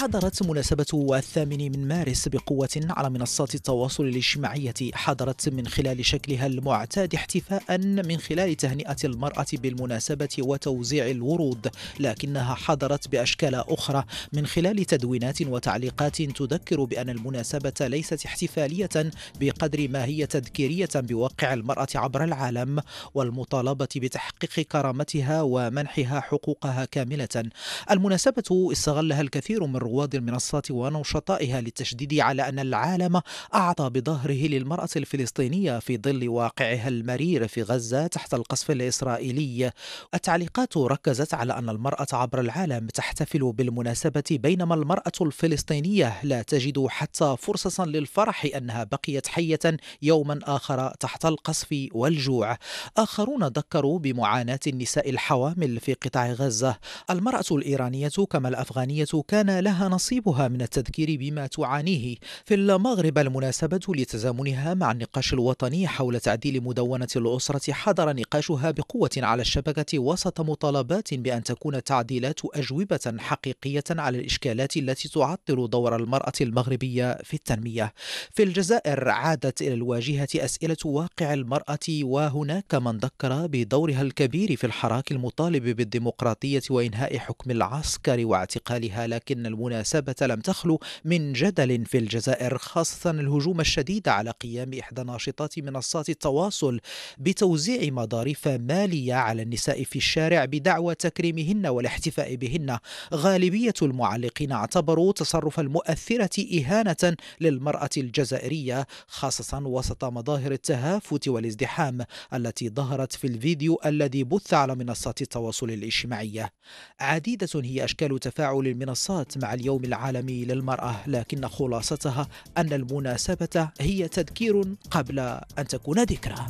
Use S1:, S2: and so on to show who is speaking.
S1: حضرت مناسبة الثامن من مارس بقوة على منصات التواصل الاجتماعي حضرت من خلال شكلها المعتاد احتفاء من خلال تهنئة المرأة بالمناسبة وتوزيع الورود لكنها حضرت بأشكال أخرى من خلال تدوينات وتعليقات تذكر بأن المناسبة ليست احتفالية بقدر ما هي تذكيرية بواقع المرأة عبر العالم والمطالبة بتحقيق كرامتها ومنحها حقوقها كاملة المناسبة استغلها الكثير من رواد المنصات ونشطائها للتشديد على أن العالم أعطى بظهره للمرأة الفلسطينية في ظل واقعها المرير في غزة تحت القصف الإسرائيلي التعليقات ركزت على أن المرأة عبر العالم تحتفل بالمناسبة بينما المرأة الفلسطينية لا تجد حتى فرصة للفرح أنها بقيت حية يوما آخر تحت القصف والجوع آخرون ذكروا بمعاناة النساء الحوامل في قطاع غزة المرأة الإيرانية كما الأفغانية كان لها لها نصيبها من التذكير بما تعانيه في المغرب المناسبة لتزامنها مع النقاش الوطني حول تعديل مدونة الأسرة حضر نقاشها بقوة على الشبكة وسط مطالبات بأن تكون تعديلات أجوبة حقيقية على الإشكالات التي تعطل دور المرأة المغربية في التنمية في الجزائر عادت إلى الواجهة أسئلة واقع المرأة وهناك من ذكر بدورها الكبير في الحراك المطالب بالديمقراطية وإنهاء حكم العسكر واعتقالها لكن المناسبة المناسبة لم تخلو من جدل في الجزائر خاصة الهجوم الشديد على قيام إحدى ناشطات منصات التواصل بتوزيع مظاريف مالية على النساء في الشارع بدعوى تكريمهن والاحتفاء بهن غالبية المعلقين اعتبروا تصرف المؤثرة إهانة للمرأة الجزائرية خاصة وسط مظاهر التهافت والازدحام التي ظهرت في الفيديو الذي بث على منصات التواصل الاجتماعي عديدة هي أشكال تفاعل المنصات مع اليوم العالمي للمرأة لكن خلاصتها أن المناسبة هي تذكير قبل أن تكون ذكرى